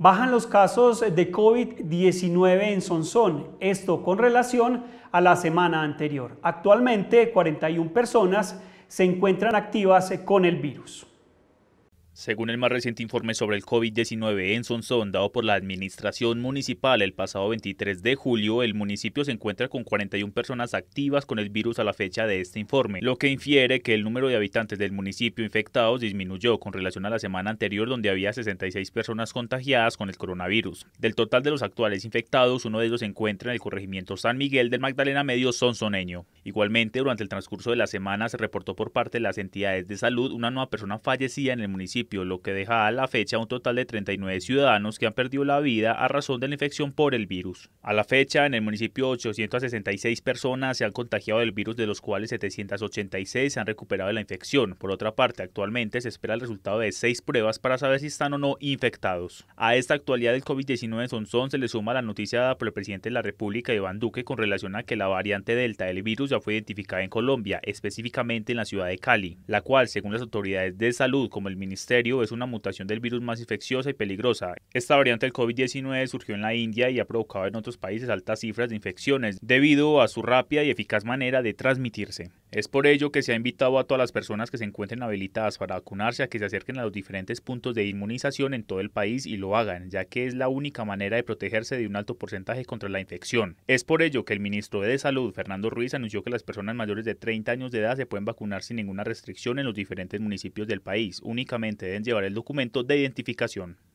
bajan los casos de COVID-19 en Sonsón, esto con relación a la semana anterior. Actualmente 41 personas se encuentran activas con el virus. Según el más reciente informe sobre el COVID-19 en Sonsón, dado por la Administración Municipal el pasado 23 de julio, el municipio se encuentra con 41 personas activas con el virus a la fecha de este informe, lo que infiere que el número de habitantes del municipio infectados disminuyó con relación a la semana anterior donde había 66 personas contagiadas con el coronavirus. Del total de los actuales infectados, uno de ellos se encuentra en el corregimiento San Miguel del Magdalena Medio Sonsoneño. Igualmente, durante el transcurso de la semana se reportó por parte de las entidades de salud una nueva persona fallecida en el municipio, lo que deja a la fecha un total de 39 ciudadanos que han perdido la vida a razón de la infección por el virus. A la fecha, en el municipio 866 personas se han contagiado del virus, de los cuales 786 se han recuperado de la infección. Por otra parte, actualmente se espera el resultado de seis pruebas para saber si están o no infectados. A esta actualidad del COVID-19 en Sonzón se le suma la noticia dada por el presidente de la República, Iván Duque, con relación a que la variante Delta del virus ya fue identificada en Colombia, específicamente en la ciudad de Cali, la cual, según las autoridades de salud como el ministerio, es una mutación del virus más infecciosa y peligrosa. Esta variante del COVID-19 surgió en la India y ha provocado en otros países altas cifras de infecciones debido a su rápida y eficaz manera de transmitirse. Es por ello que se ha invitado a todas las personas que se encuentren habilitadas para vacunarse a que se acerquen a los diferentes puntos de inmunización en todo el país y lo hagan, ya que es la única manera de protegerse de un alto porcentaje contra la infección. Es por ello que el ministro de Salud, Fernando Ruiz, anunció que las personas mayores de 30 años de edad se pueden vacunar sin ninguna restricción en los diferentes municipios del país. Únicamente deben llevar el documento de identificación.